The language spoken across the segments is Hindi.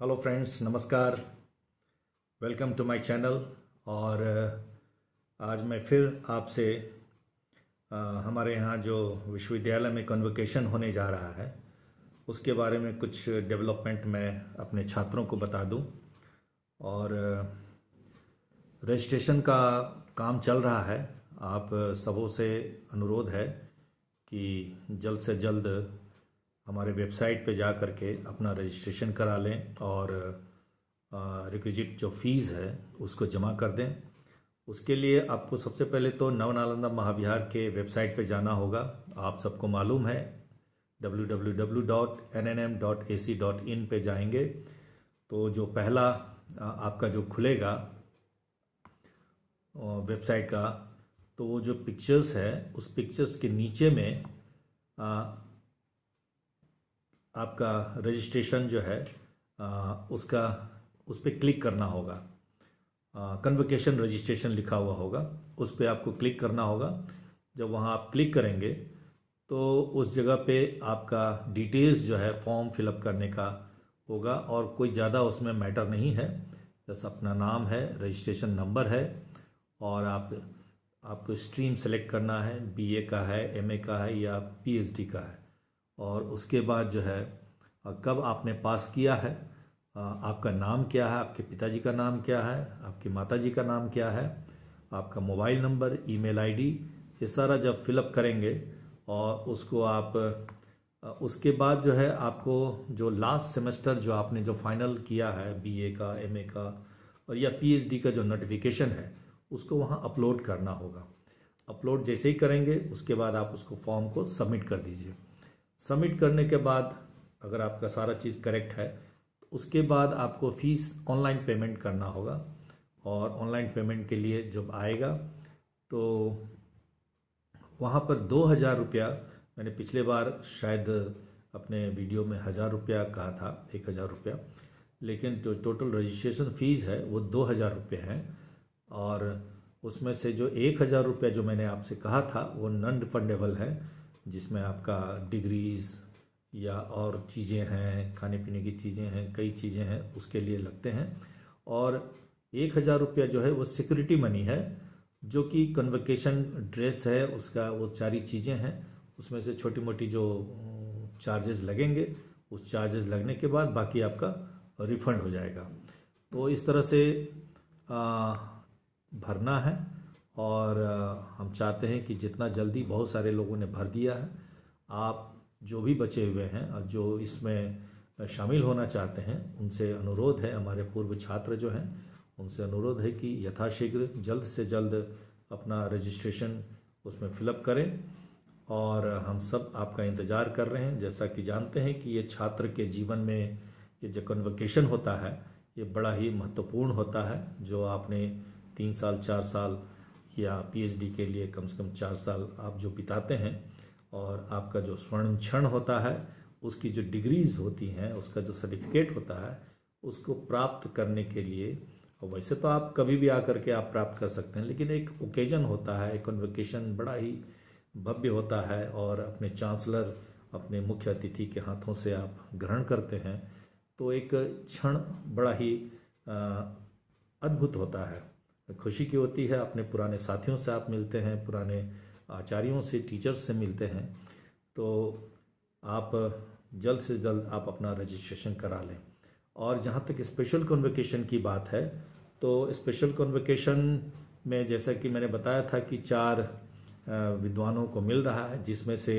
हेलो फ्रेंड्स नमस्कार वेलकम टू माय चैनल और uh, आज मैं फिर आपसे uh, हमारे यहाँ जो विश्वविद्यालय में कन्वोकेशन होने जा रहा है उसके बारे में कुछ डेवलपमेंट मैं अपने छात्रों को बता दूं और रजिस्ट्रेशन uh, का काम चल रहा है आप सबों से अनुरोध है कि जल्द से जल्द हमारे वेबसाइट पे जा कर के अपना रजिस्ट्रेशन करा लें और रिक्विजिट जो फीस है उसको जमा कर दें उसके लिए आपको सबसे पहले तो नवनालंदा महाविहार के वेबसाइट पे जाना होगा आप सबको मालूम है www.nnm.ac.in पे जाएंगे तो जो पहला आपका जो खुलेगा वेबसाइट का तो वो जो पिक्चर्स है उस पिक्चर्स के नीचे में आपका रजिस्ट्रेशन जो है आ, उसका उस पर क्लिक करना होगा कन्वकेशन रजिस्ट्रेशन लिखा हुआ होगा उस पर आपको क्लिक करना होगा जब वहाँ आप क्लिक करेंगे तो उस जगह पे आपका डिटेल्स जो है फॉर्म फिलअप करने का होगा और कोई ज़्यादा उसमें मैटर नहीं है बस अपना नाम है रजिस्ट्रेशन नंबर है और आप आपको स्ट्रीम सेलेक्ट करना है बीए का है एमए का है या पीएचडी का है और उसके बाद जो है कब आपने पास किया है आपका नाम क्या है आपके पिताजी का नाम क्या है आपकी माताजी का नाम क्या है आपका मोबाइल नंबर ईमेल आईडी ये सारा जब फिलअप करेंगे और उसको आप उसके बाद जो है आपको जो लास्ट सेमेस्टर जो आपने जो फाइनल किया है बीए का एमए का और या पीएचडी का जो नोटिफिकेशन है उसको वहाँ अपलोड करना होगा अपलोड जैसे ही करेंगे उसके बाद आप उसको फॉर्म को सबमिट कर दीजिए सबमिट करने के बाद अगर आपका सारा चीज़ करेक्ट है तो उसके बाद आपको फीस ऑनलाइन पेमेंट करना होगा और ऑनलाइन पेमेंट के लिए जब आएगा तो वहाँ पर दो हज़ार रुपया मैंने पिछले बार शायद अपने वीडियो में हज़ार रुपया कहा था एक हज़ार रुपया लेकिन जो टोटल रजिस्ट्रेशन फ़ीस है वो दो हज़ार रुपये हैं और उसमें से जो एक हज़ार रुपया जो मैंने आपसे कहा था वो नन रिफंडेबल है जिसमें आपका डिग्रीज़ या और चीज़ें हैं खाने पीने की चीज़ें हैं कई चीज़ें हैं उसके लिए लगते हैं और एक हज़ार रुपया जो है वो सिक्योरिटी मनी है जो कि कन्वकेशन ड्रेस है उसका वो सारी चीज़ें हैं उसमें से छोटी मोटी जो चार्जेस लगेंगे उस चार्जेस लगने के बाद बाकी आपका रिफंड हो जाएगा तो इस तरह से आ, भरना है और हम चाहते हैं कि जितना जल्दी बहुत सारे लोगों ने भर दिया है आप जो भी बचे हुए हैं और जो इसमें शामिल होना चाहते हैं उनसे अनुरोध है हमारे पूर्व छात्र जो हैं उनसे अनुरोध है कि यथाशीघ्र जल्द से जल्द अपना रजिस्ट्रेशन उसमें फिलअप करें और हम सब आपका इंतज़ार कर रहे हैं जैसा कि जानते हैं कि ये छात्र के जीवन में ये जो कन्वकेशन होता है ये बड़ा ही महत्वपूर्ण होता है जो आपने तीन साल चार साल या पीएचडी के लिए कम से कम चार साल आप जो बिताते हैं और आपका जो स्वर्ण क्षण होता है उसकी जो डिग्रीज होती हैं उसका जो सर्टिफिकेट होता है उसको प्राप्त करने के लिए वैसे तो आप कभी भी आकर के आप प्राप्त कर सकते हैं लेकिन एक ओकेजन होता है एक वेकेशन बड़ा ही भव्य होता है और अपने चांसलर अपने मुख्य अतिथि के हाथों से आप ग्रहण करते हैं तो एक क्षण बड़ा ही अद्भुत होता है खुशी की होती है अपने पुराने साथियों से आप मिलते हैं पुराने आचार्यों से टीचर्स से मिलते हैं तो आप जल्द से जल्द आप अपना रजिस्ट्रेशन करा लें और जहाँ तक स्पेशल कन्वोकेशन की बात है तो स्पेशल कन्वोकेशन में जैसा कि मैंने बताया था कि चार विद्वानों को मिल रहा है जिसमें से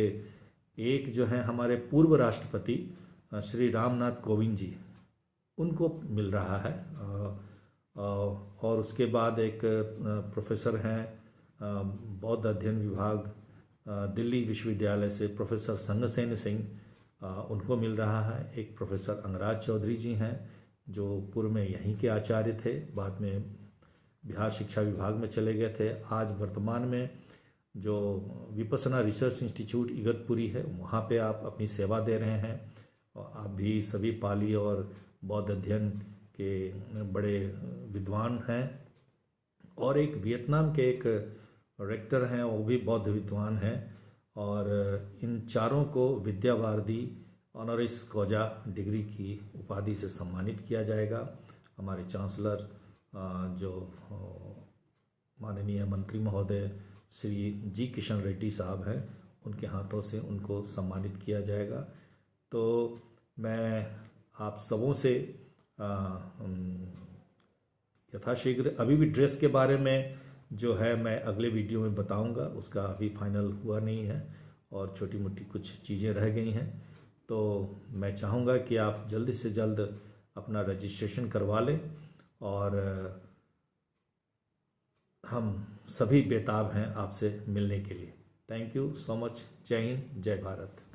एक जो है हमारे पूर्व राष्ट्रपति श्री रामनाथ कोविंद जी उनको मिल रहा है और उसके बाद एक प्रोफेसर हैं बौद्ध अध्ययन विभाग दिल्ली विश्वविद्यालय से प्रोफेसर संगसेन सिंह उनको मिल रहा है एक प्रोफेसर अंगराज चौधरी जी हैं जो पूर्व में यहीं के आचार्य थे बाद में बिहार शिक्षा विभाग में चले गए थे आज वर्तमान में जो विपसना रिसर्च इंस्टीट्यूट इगतपुरी है वहाँ पे आप अपनी सेवा दे रहे हैं और आप भी सभी पाली और बौद्ध अध्ययन के बड़े विद्वान हैं और एक वियतनाम के एक रेक्टर हैं वो भी बौद्ध विद्वान हैं और इन चारों को विद्यावारदी ऑनरिस कोजा डिग्री की उपाधि से सम्मानित किया जाएगा हमारे चांसलर जो माननीय मंत्री महोदय श्री जी किशन रेड्डी साहब हैं उनके हाथों से उनको सम्मानित किया जाएगा तो मैं आप सबों से यथाशीघ्र अभी भी ड्रेस के बारे में जो है मैं अगले वीडियो में बताऊंगा उसका अभी फाइनल हुआ नहीं है और छोटी मोटी कुछ चीज़ें रह गई हैं तो मैं चाहूँगा कि आप जल्द से जल्द अपना रजिस्ट्रेशन करवा लें और हम सभी बेताब हैं आपसे मिलने के लिए थैंक यू सो मच जय हिंद जय भारत